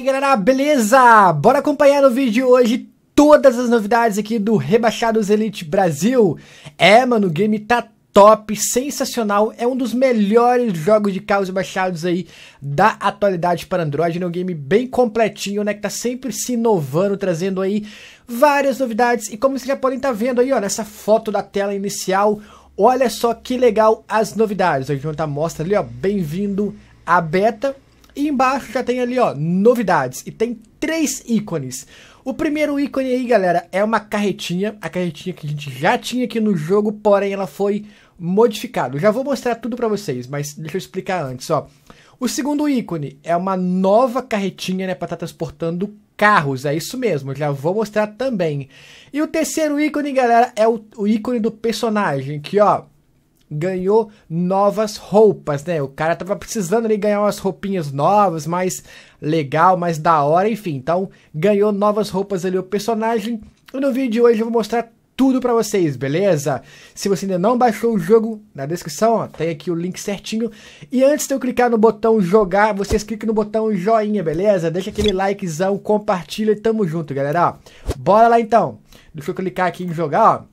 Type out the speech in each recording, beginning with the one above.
aí galera, beleza? Bora acompanhar no vídeo de hoje todas as novidades aqui do Rebaixados Elite Brasil. É, mano, o game tá top, sensacional, é um dos melhores jogos de carros rebaixados aí da atualidade para Android, é né? um game bem completinho, né, que tá sempre se inovando, trazendo aí várias novidades, e como vocês já podem estar tá vendo aí, ó, nessa foto da tela inicial, olha só que legal as novidades, a gente tá mostra ali, ó, bem-vindo à beta, e embaixo já tem ali, ó, novidades. E tem três ícones. O primeiro ícone aí, galera, é uma carretinha. A carretinha que a gente já tinha aqui no jogo, porém ela foi modificada. Já vou mostrar tudo para vocês, mas deixa eu explicar antes, ó. O segundo ícone é uma nova carretinha, né, para estar tá transportando carros, é isso mesmo, já vou mostrar também. E o terceiro ícone, galera, é o, o ícone do personagem, que ó, ganhou novas roupas, né? O cara tava precisando ali ganhar umas roupinhas novas, mais legal, mais da hora, enfim. Então, ganhou novas roupas ali o personagem. E no vídeo de hoje eu vou mostrar tudo para vocês, beleza? Se você ainda não baixou o jogo, na descrição ó, tem aqui o link certinho. E antes de eu clicar no botão jogar, vocês cliquem no botão joinha, beleza? Deixa aquele likezão, compartilha e tamo junto, galera. Ó, bora lá então. Deixa eu clicar aqui em jogar, ó.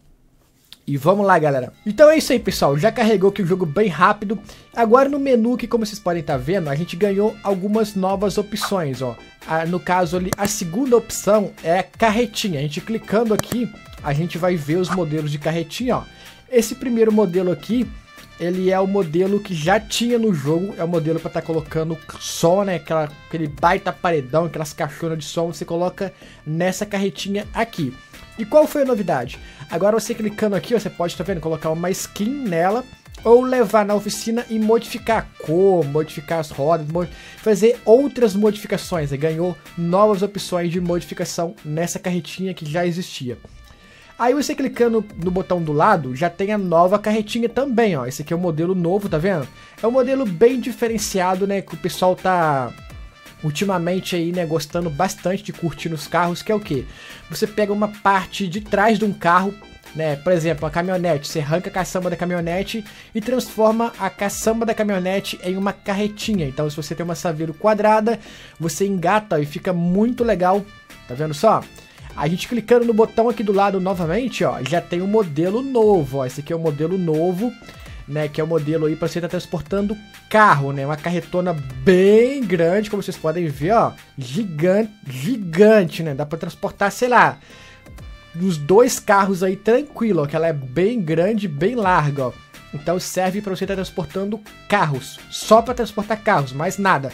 E vamos lá, galera. Então é isso aí, pessoal. Já carregou aqui o jogo bem rápido. Agora no menu, que como vocês podem estar tá vendo, a gente ganhou algumas novas opções, ó. no caso ali, a segunda opção é a carretinha. A gente clicando aqui, a gente vai ver os modelos de carretinha, ó. Esse primeiro modelo aqui, ele é o modelo que já tinha no jogo, é o modelo para estar tá colocando som, né? Aquela, aquele baita paredão, aquelas caixonas de som, você coloca nessa carretinha aqui. E qual foi a novidade? Agora você clicando aqui, você pode, tá vendo, colocar uma skin nela ou levar na oficina e modificar a cor, modificar as rodas, fazer outras modificações. Ele ganhou novas opções de modificação nessa carretinha que já existia. Aí você clicando no botão do lado, já tem a nova carretinha também, ó. Esse aqui é um modelo novo, tá vendo? É um modelo bem diferenciado, né, que o pessoal tá ultimamente aí, né, gostando bastante de curtir nos carros, que é o que? Você pega uma parte de trás de um carro, né, por exemplo, uma caminhonete, você arranca a caçamba da caminhonete e transforma a caçamba da caminhonete em uma carretinha. Então, se você tem uma Saveiro quadrada, você engata e fica muito legal, tá vendo só? A gente clicando no botão aqui do lado novamente, ó, já tem um modelo novo, ó, esse aqui é o um modelo novo, né, que é o modelo aí para você estar tá transportando carro, né, uma carretona bem grande, como vocês podem ver, ó, gigante, gigante, né, dá para transportar, sei lá, os dois carros aí tranquilo, ó, que ela é bem grande, bem larga, ó. Então serve para você estar tá transportando carros, só para transportar carros, mais nada.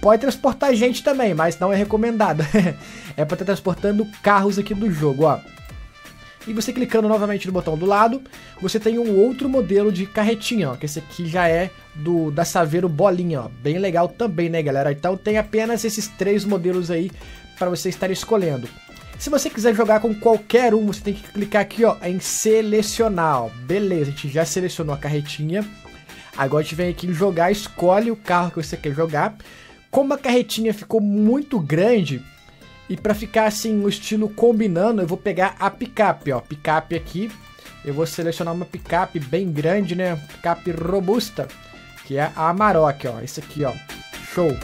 Pode transportar gente também, mas não é recomendado. é para estar tá transportando carros aqui do jogo, ó. E você clicando novamente no botão do lado, você tem um outro modelo de carretinha, ó, que esse aqui já é do da Saveiro Bolinha, ó, bem legal também, né, galera? Então tem apenas esses três modelos aí para você estar escolhendo. Se você quiser jogar com qualquer um, você tem que clicar aqui ó, em selecionar. Ó. Beleza, a gente já selecionou a carretinha. Agora a gente vem aqui em jogar, escolhe o carro que você quer jogar. Como a carretinha ficou muito grande, e para ficar assim, o estilo combinando, eu vou pegar a picape, ó. Picape aqui. Eu vou selecionar uma picape bem grande, né? Picape robusta, que é a Amarok, ó. Esse aqui, ó. Show.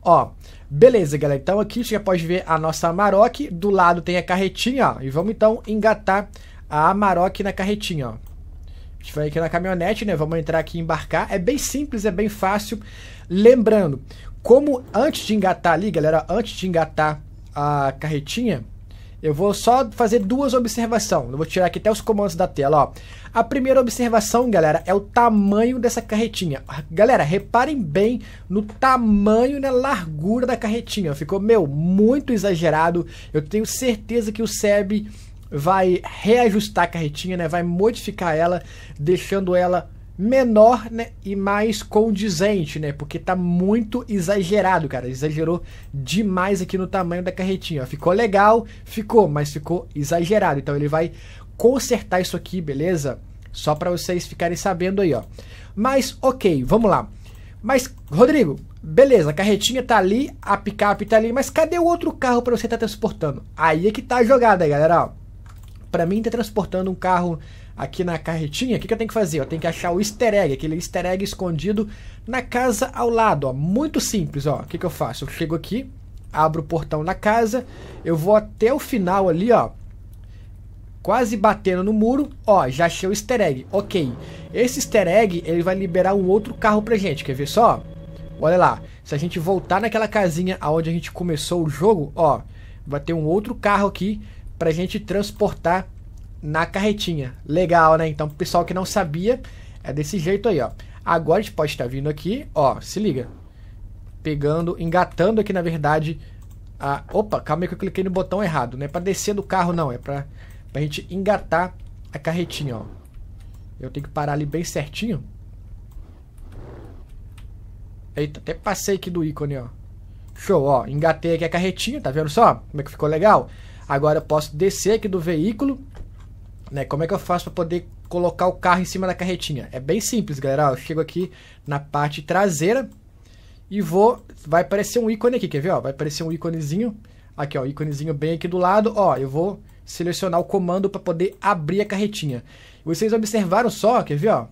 Ó, beleza, galera. Então aqui você já pode ver a nossa Amarok. Do lado tem a carretinha, ó. E vamos então engatar a Amarok na carretinha, ó. A gente vai aqui na caminhonete, né? Vamos entrar aqui e embarcar. É bem simples, é bem fácil. Lembrando, como antes de engatar ali, galera, antes de engatar a carretinha, eu vou só fazer duas observações. Eu vou tirar aqui até os comandos da tela, ó. A primeira observação, galera, é o tamanho dessa carretinha. Galera, reparem bem no tamanho e na largura da carretinha. Ficou, meu, muito exagerado. Eu tenho certeza que o SEB vai reajustar a carretinha, né? Vai modificar ela, deixando ela menor né, e mais condizente, né? Porque tá muito exagerado, cara. Exagerou demais aqui no tamanho da carretinha. Ficou legal, ficou, mas ficou exagerado. Então ele vai consertar isso aqui, beleza? Só para vocês ficarem sabendo aí, ó. Mas ok, vamos lá. Mas Rodrigo, beleza, a carretinha tá ali, a picape tá ali, mas cadê o outro carro para você estar tá transportando? Aí é que tá a jogada, galera, ó para mim tá transportando um carro aqui na carretinha, o que, que eu tenho que fazer? Eu tenho que achar o easter egg, aquele easter egg escondido na casa ao lado, ó. Muito simples, ó. O que, que eu faço? Eu chego aqui, abro o portão da casa, eu vou até o final ali, ó. Quase batendo no muro, ó, já achei o easter egg, ok. Esse easter egg, ele vai liberar um outro carro pra gente, quer ver só? Olha lá, se a gente voltar naquela casinha aonde a gente começou o jogo, ó, vai ter um outro carro aqui para a gente transportar na carretinha. Legal, né? Então, pessoal que não sabia, é desse jeito aí, ó. Agora a gente pode estar tá vindo aqui, ó, se liga. Pegando, engatando aqui, na verdade, a... Opa, calma aí que eu cliquei no botão errado. Não é para descer do carro, não. É para a gente engatar a carretinha, ó. Eu tenho que parar ali bem certinho. Eita, até passei aqui do ícone, ó. Show, ó. Engatei aqui a carretinha, tá vendo só? Como é que ficou legal? Agora eu posso descer aqui do veículo, né? Como é que eu faço para poder colocar o carro em cima da carretinha? É bem simples, galera. Eu chego aqui na parte traseira e vou, vai aparecer um ícone aqui, quer ver? Ó, vai aparecer um íconezinho aqui, ó, íconezinho bem aqui do lado. Ó, eu vou selecionar o comando para poder abrir a carretinha. Vocês observaram só, quer ver? Ó,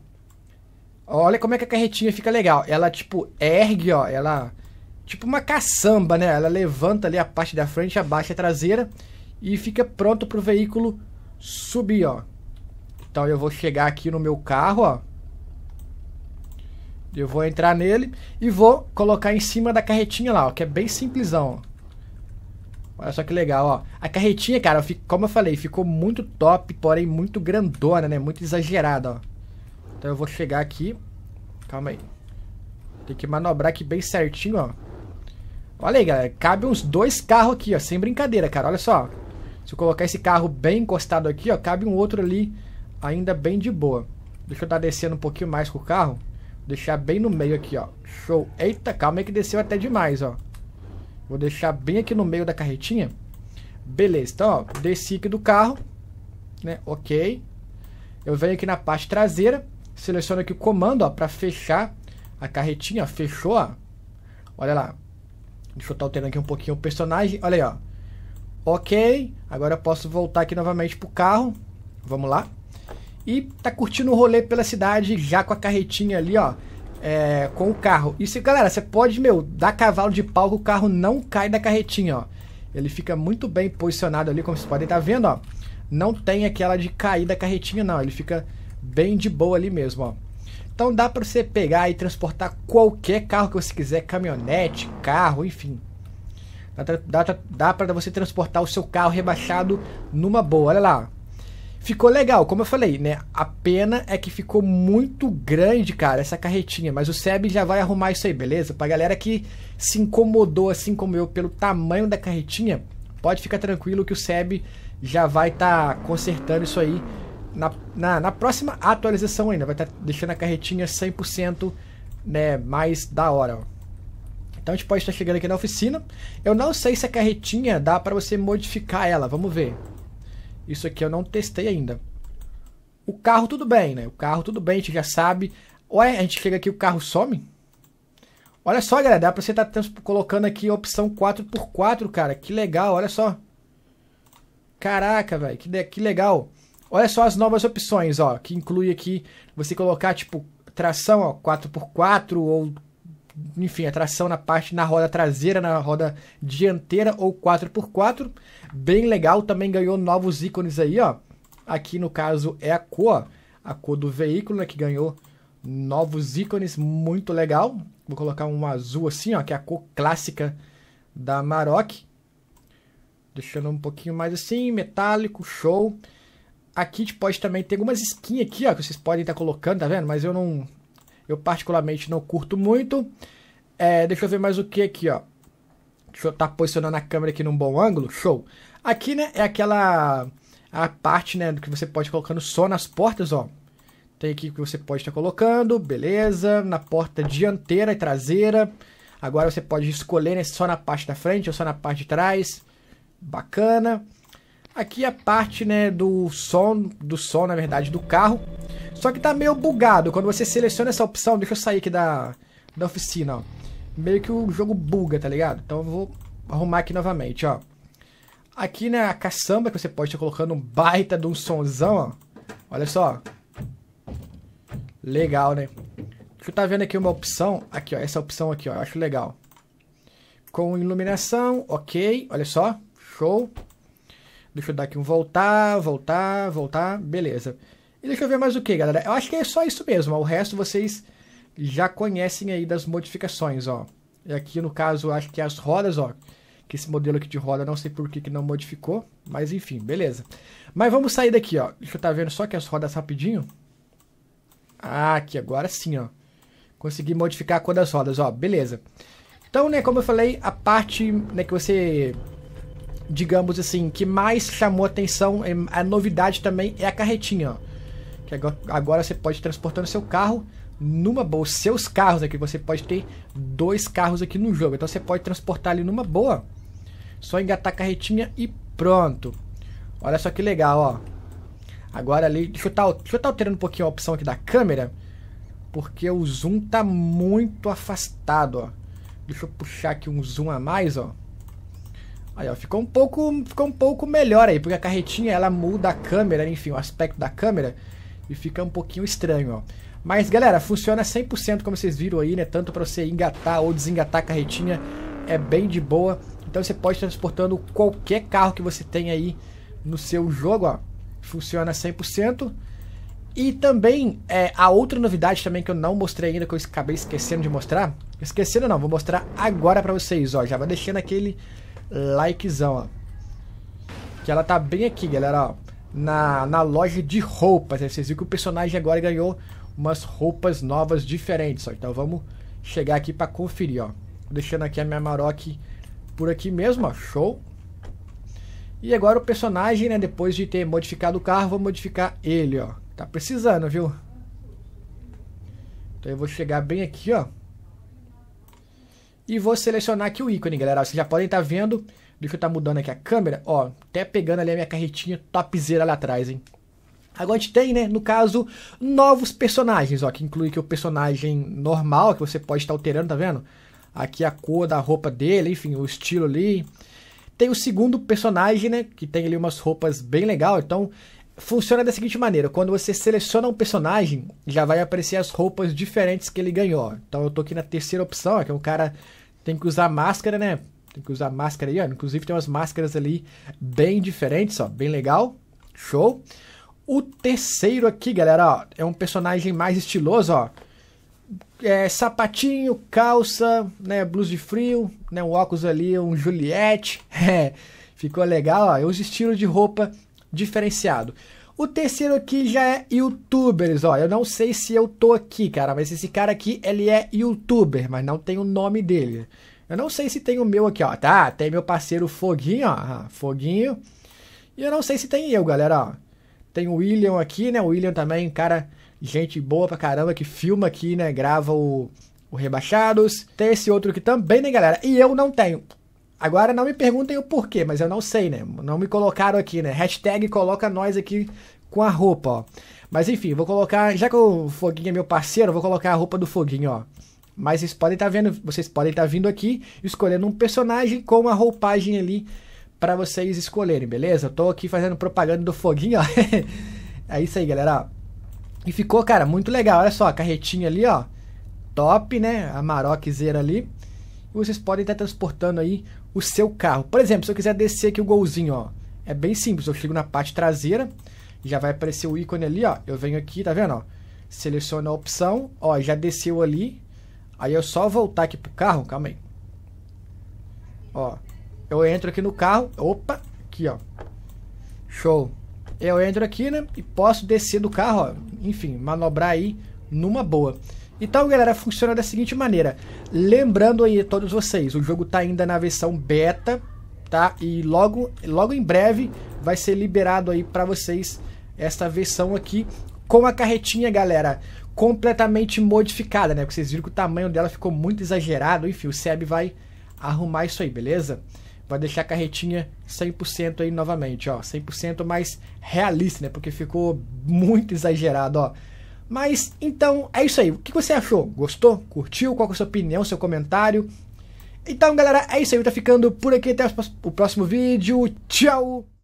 Olha como é que a carretinha fica legal. Ela, tipo, ergue, ó. Ela. Tipo uma caçamba, né? Ela levanta ali a parte da frente, abaixa a traseira e fica pronto para o veículo subir, ó. Então eu vou chegar aqui no meu carro, ó. Eu vou entrar nele e vou colocar em cima da carretinha lá, ó, que é bem simplesão. Ó. Olha só que legal, ó. A carretinha, cara, como eu falei, ficou muito top, porém muito grandona, né? Muito exagerada, ó. Então eu vou chegar aqui. Calma aí. Tem que manobrar aqui bem certinho, ó. Olha aí, galera. Cabe uns dois carros aqui, ó. Sem brincadeira, cara. Olha só. Se eu colocar esse carro bem encostado aqui, ó, cabe um outro ali ainda bem de boa. Deixa eu estar tá descendo um pouquinho mais com o carro. Deixar bem no meio aqui, ó. Show. Eita, calma aí que desceu até demais, ó. Vou deixar bem aqui no meio da carretinha. Beleza, então, ó, desci aqui do carro, né? Ok. Eu venho aqui na parte traseira, seleciono aqui o comando, ó, para fechar a carretinha, ó, fechou, ó. Olha lá. Deixa eu estar alterando aqui um pouquinho o personagem. Olha aí, ó. Ok, agora eu posso voltar aqui novamente para o carro. Vamos lá. E tá curtindo o rolê pela cidade já com a carretinha ali, ó. É, com o carro. Isso, galera, você pode, meu, dar cavalo de pau que o carro não cai da carretinha, ó. Ele fica muito bem posicionado ali, como vocês podem estar tá vendo, ó. Não tem aquela de cair da carretinha, não. Ele fica bem de boa ali mesmo, ó. Então dá para você pegar e transportar qualquer carro que você quiser, caminhonete, carro, enfim. Dá, dá, dá para você transportar o seu carro rebaixado numa boa. Olha lá. Ficou legal, como eu falei, né? A pena é que ficou muito grande, cara, essa carretinha. Mas o SEB já vai arrumar isso aí, beleza? Pra galera que se incomodou, assim como eu, pelo tamanho da carretinha, pode ficar tranquilo que o SEB já vai estar tá consertando isso aí na, na, na, próxima atualização ainda. Vai estar tá deixando a carretinha 100% né, mais da hora, ó. Então tipo, a gente pode tá estar chegando aqui na oficina. Eu não sei se a carretinha dá para você modificar ela. Vamos ver. Isso aqui eu não testei ainda. O carro tudo bem, né? O carro tudo bem, a gente já sabe. Ué, a gente chega aqui o carro some. Olha só, galera, dá para você estar tá colocando aqui a opção 4x4, cara. Que legal, olha só. Caraca, velho, que, que legal. Olha só as novas opções, ó, que inclui aqui você colocar, tipo, tração, ó, 4x4 ou enfim, a tração na parte na roda traseira, na roda dianteira ou 4x4. Bem legal, também ganhou novos ícones aí, ó. Aqui no caso é a cor, a cor do veículo, né, que ganhou novos ícones, muito legal. Vou colocar um azul assim, ó, que é a cor clássica da Maroc. Deixando um pouquinho mais assim, metálico, show. Aqui a gente pode também ter algumas skins aqui, ó, que vocês podem estar tá colocando, tá vendo? Mas eu não, eu particularmente não curto muito. É, deixa eu ver mais o que aqui, ó. Deixa eu estar tá posicionando a câmera aqui num bom ângulo. Show. Aqui, né, é aquela a parte, né, do que você pode colocando só nas portas, ó. Tem aqui que você pode estar tá colocando, beleza. Na porta dianteira e traseira. Agora você pode escolher né, só na parte da frente ou só na parte de trás. Bacana. Aqui a é parte né, do som, do som, na verdade, do carro. Só que tá meio bugado. Quando você seleciona essa opção, deixa eu sair aqui da, da oficina, ó. Meio que o jogo buga, tá ligado? Então eu vou arrumar aqui novamente, ó. Aqui, né, a caçamba que você pode estar colocando um baita de um somzão, ó. Olha só. Legal, né? Eu tá vendo aqui uma opção, aqui, ó, essa opção aqui, ó, eu acho legal. Com iluminação, ok, olha só, show. Deixa eu dar aqui um voltar, voltar, voltar. Beleza. E deixa eu ver mais o que, galera. Eu acho que é só isso mesmo. O resto vocês já conhecem aí das modificações, ó. E aqui, no caso, acho que as rodas, ó. Que esse modelo aqui de roda, não sei por que, que não modificou. Mas, enfim, beleza. Mas vamos sair daqui, ó. Deixa eu estar tá vendo só que as rodas rapidinho. Ah, aqui agora sim, ó. Consegui modificar a cor das rodas, ó. Beleza. Então, né, como eu falei, a parte né, que você digamos assim, que mais chamou atenção, é, a novidade também é a carretinha, que agora, agora você pode o seu carro numa boa, seus carros aqui, você pode ter dois carros aqui no jogo, então você pode transportar ali numa boa, só engatar a carretinha e pronto. Olha só que legal, ó. Agora ali, deixa eu tá, estar tá alterando um pouquinho a opção aqui da câmera, porque o zoom tá muito afastado, ó. Deixa eu puxar aqui um zoom a mais, ó. Aí, ó, ficou um pouco, ficou um pouco melhor aí, porque a carretinha ela muda a câmera, enfim, o aspecto da câmera e fica um pouquinho estranho, ó. Mas galera, funciona 100% como vocês viram aí, né? Tanto para você engatar ou desengatar a carretinha, é bem de boa. Então você pode transportando qualquer carro que você tem aí no seu jogo, ó. Funciona 100%. E também, é, a outra novidade também que eu não mostrei ainda, que eu acabei esquecendo de mostrar. Esquecendo não, vou mostrar agora pra vocês, ó. Já vai deixando aquele likezão, ó. Que ela tá bem aqui, galera, ó. Na, na loja de roupas. Aí né? vocês viram que o personagem agora ganhou umas roupas novas diferentes, ó. Então vamos chegar aqui pra conferir, ó. Deixando aqui a minha Maroc por aqui mesmo, ó. Show. E agora o personagem, né, depois de ter modificado o carro, vou modificar ele, ó. Tá precisando, viu? Então eu vou chegar bem aqui, ó. E vou selecionar aqui o ícone, galera. Vocês já podem estar tá vendo. Deixa eu estar tá mudando aqui a câmera. Ó, até pegando ali a minha carretinha topzera lá atrás, hein. Agora a gente tem, né, no caso, novos personagens, ó, que inclui aqui o personagem normal, que você pode estar tá alterando, tá vendo? Aqui a cor da roupa dele, enfim, o estilo ali. Tem o segundo personagem, né, que tem ali umas roupas bem legal, então funciona da seguinte maneira: quando você seleciona um personagem, já vai aparecer as roupas diferentes que ele ganhou. Então eu tô aqui na terceira opção, que é o cara tem que usar máscara, né? Tem que usar máscara aí, ó. Inclusive tem umas máscaras ali bem diferentes, ó, bem legal. Show. O terceiro aqui, galera, ó, é um personagem mais estiloso, ó. É, sapatinho, calça, né, blusa de frio, né, óculos ali, um Juliette. É, ficou legal, ó. É os estilos de roupa diferenciado. O terceiro aqui já é youtubers, ó. Eu não sei se eu tô aqui, cara, mas esse cara aqui, ele é youtuber, mas não tem o nome dele. Eu não sei se tem o meu aqui, ó. Tá, tem meu parceiro Foguinho, ó. Foguinho. E eu não sei se tem eu, galera, ó. Tem o William aqui, né? O William também, cara, gente boa pra caramba que filma aqui, né? Grava o, o Rebaixados. Tem esse outro aqui também, né, galera? E eu não tenho. Agora não me perguntem o porquê, mas eu não sei, né? Não me colocaram aqui, né? Hashtag coloca nós aqui com a roupa, ó. Mas enfim, vou colocar, já que o Foguinho é meu parceiro, vou colocar a roupa do Foguinho, ó. Mas vocês podem estar tá vendo, vocês podem estar tá vindo aqui escolhendo um personagem com uma roupagem ali para vocês escolherem, beleza? Eu tô aqui fazendo propaganda do Foguinho, ó. é isso aí, galera, ó. E ficou, cara, muito legal. Olha só, a carretinha ali, ó. Top, né? A Marokzera ali. E vocês podem estar tá transportando aí o seu carro. Por exemplo, se eu quiser descer aqui o golzinho, ó, é bem simples. Eu chego na parte traseira, já vai aparecer o ícone ali, ó. Eu venho aqui, tá vendo, ó? Seleciono a opção, ó, já desceu ali. Aí eu só voltar aqui pro carro, calma aí. Ó, eu entro aqui no carro, opa, aqui, ó. Show. Eu entro aqui, né, e posso descer do carro, ó. Enfim, manobrar aí numa boa. Então, galera, funciona da seguinte maneira. Lembrando aí todos vocês, o jogo está ainda na versão beta, tá? E logo, logo em breve vai ser liberado aí para vocês esta versão aqui com a carretinha, galera, completamente modificada, né? Porque vocês viram que o tamanho dela ficou muito exagerado. Enfim, o SEB vai arrumar isso aí, beleza? Vai deixar a carretinha 100% aí novamente, ó. 100% mais realista, né? Porque ficou muito exagerado, ó. Mas então é isso aí. O que você achou? Gostou? Curtiu? Qual é a sua opinião, seu comentário? Então, galera, é isso aí. Tá ficando por aqui. Até o próximo vídeo. Tchau!